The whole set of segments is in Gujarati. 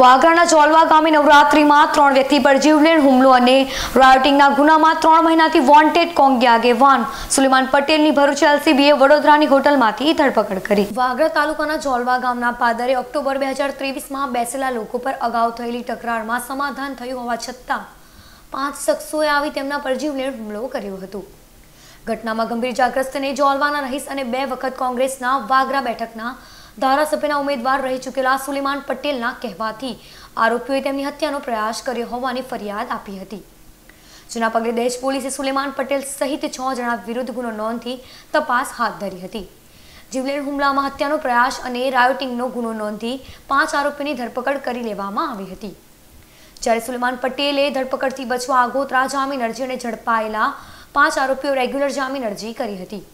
વાગડના ચોલવા ગામે નવરાત્રીમાં ત્રણ વ્યક્તિ પર જીવલેણ હુમલો અને રાયોટિંગના ગુનામાં ત્રણ મહિનાથી વોન્ટેડ કોંગી આગેવાન સુલેમાન પટેલની ભરૂચ એલસીબીએ વડોદરાની હોટલમાંથી ધરપકડ કરી વાગડા તાલુકાના ચોલવા ગામના પાદરે ઓક્ટોબર બે હજાર ત્રેવીસમાં બેસેલા લોકો પર અગાઉ થયેલી તકરારમાં સમાધાન થયું હોવા છતાં પાંચ શખ્સોએ આવી તેમના પર જીવલેણ હુમલો કર્યો હતો ઘટનામાં ગંભીર જાગ્રસ્તને જોલવાના રહીશ અને બે વખત કોંગ્રેસના વાગરા બેઠકના ધારાસભ્યના ઉમેદવાર રહી ચૂકેલા સુલેમાન પટેલના કહેવાથી આરોપીઓએ તેમની હત્યાનો પ્રયાસ કર્યો હોવાની ફરિયાદ આપી હતી જેના પગલે દેશ પોલીસે સુલેમાન પટેલ સહિત છ જણા વિરુદ્ધ ગુનો નોંધી તપાસ હાથ ધરી હતી જીવલેણ હુમલામાં હત્યાનો પ્રયાસ અને રાયોટિંગનો ગુનો નોંધી પાંચ આરોપીની ધરપકડ કરી લેવામાં આવી હતી જ્યારે સુલેમાન પટેલે ધરપકડથી બચવા આગોતરા જામીન અરજી અને ઝડપાયેલા પાંચ આરોપીઓ રેગ્યુલર જામીન અરજી કરી હતી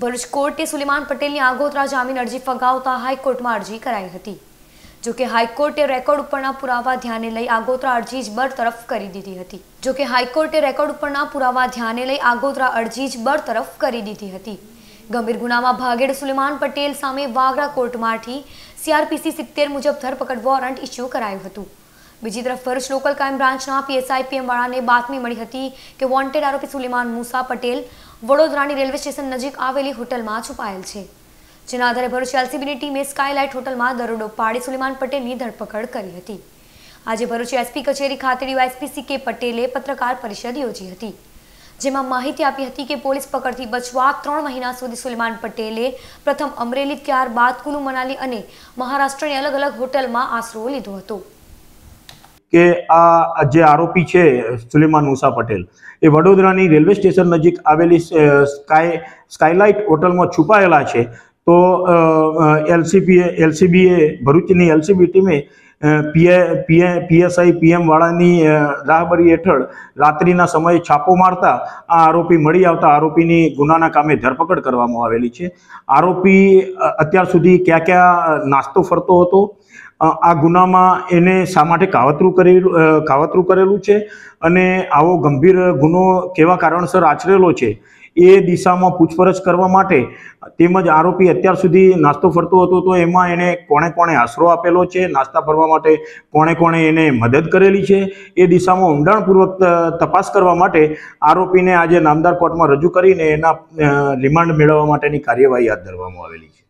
ભરૂચ કોર્ટે સુલેમાન પટેલની આગોતરા જામીન અરજી ફગાવતા હાઈકોર્ટમાં અરજી કરાઈ હતી જોકે હાઈકોર્ટે રેકોર્ડ ઉપરના પુરાવા ધ્યાને લઈ આગોતરા અરજી જ બરતરફ કરી દીધી હતી જોકે હાઈકોર્ટે રેકોર્ડ ઉપરના પુરાવા ધ્યાને લઈ આગોતરા અરજી જ બરતરફ કરી દીધી હતી ગંભીર ગુનામાં ભાગેડ સુલેમાન પટેલ સામે વાગરા કોર્ટમાંથી સીઆરપીસી સિત્તેર મુજબ ધરપકડ વોરંટ ઇસ્યુ કરાયું હતું બીજી તરફ ભરૂચ લોકલ ક્રાઇમ બ્રાન્ચના પીએસઆઈ પીએમ વાળાને બાતમી મળી હતી કે વોન્ટેડ આરોપી સુલેમાન મુસા પટેલ વડોદરાની રેલવે સ્ટેશન નજીક આવેલી હોટલમાં છુપાયેલ છે જેના આધારે ભરૂચ એલસીબીની ટીમે સ્કાયલાઇટ હોટલમાં દરોડો પાડી સુલેમાન પટેલની ધરપકડ કરી હતી આજે ભરૂચ એસપી કચેરી ખાતે ડીવાયએસપી સી કે પટેલે પત્રકાર પરિષદ યોજી હતી જેમાં માહિતી આપી હતી કે પોલીસ પકડથી બચવા ત્રણ મહિના સુધી સુલેમાન પટેલે પ્રથમ અમરેલી ત્યારબાદ કુલુ મનાલી અને મહારાષ્ટ્રની અલગ અલગ હોટલમાં આશરો લીધો હતો કે આ જે આરોપી છે સુલેમાન મુસા પટેલ એ વડોદરાની રેલવે સ્ટેશન નજીક આવેલી સ્કાય સ્કાયલાઇટ હોટલમાં છુપાયેલા છે તો એલસીબીએ એલસીબીએ ભરૂચની એલસીબી ટીમે પીએ પીએ પીએસઆઈ પીએમવાળાની રાહબરી હેઠળ રાત્રિના સમયે છાપો મારતા આ આરોપી મળી આવતા આરોપીની ગુનાના કામે ધરપકડ કરવામાં આવેલી છે આરોપી અત્યાર સુધી ક્યાં ક્યાં નાસ્તો ફરતો હતો આ ગુનામાં એને શા માટે કાવતરું કરેલું કાવતરું કરેલું છે અને આવો ગંભીર ગુનો કેવા કારણસર આચરેલો છે એ દિશામાં પૂછપરછ કરવા માટે તેમજ આરોપી અત્યાર સુધી નાસ્તો ફરતો હતો તો એમાં એને કોણે કોણે આશરો આપેલો છે નાસ્તા ફરવા માટે કોણે કોણે એને મદદ કરેલી છે એ દિશામાં ઊંડાણપૂર્વક તપાસ કરવા માટે આરોપીને આજે નામદાર કોર્ટમાં રજૂ કરીને એના રિમાન્ડ મેળવવા માટેની કાર્યવાહી હાથ ધરવામાં આવેલી છે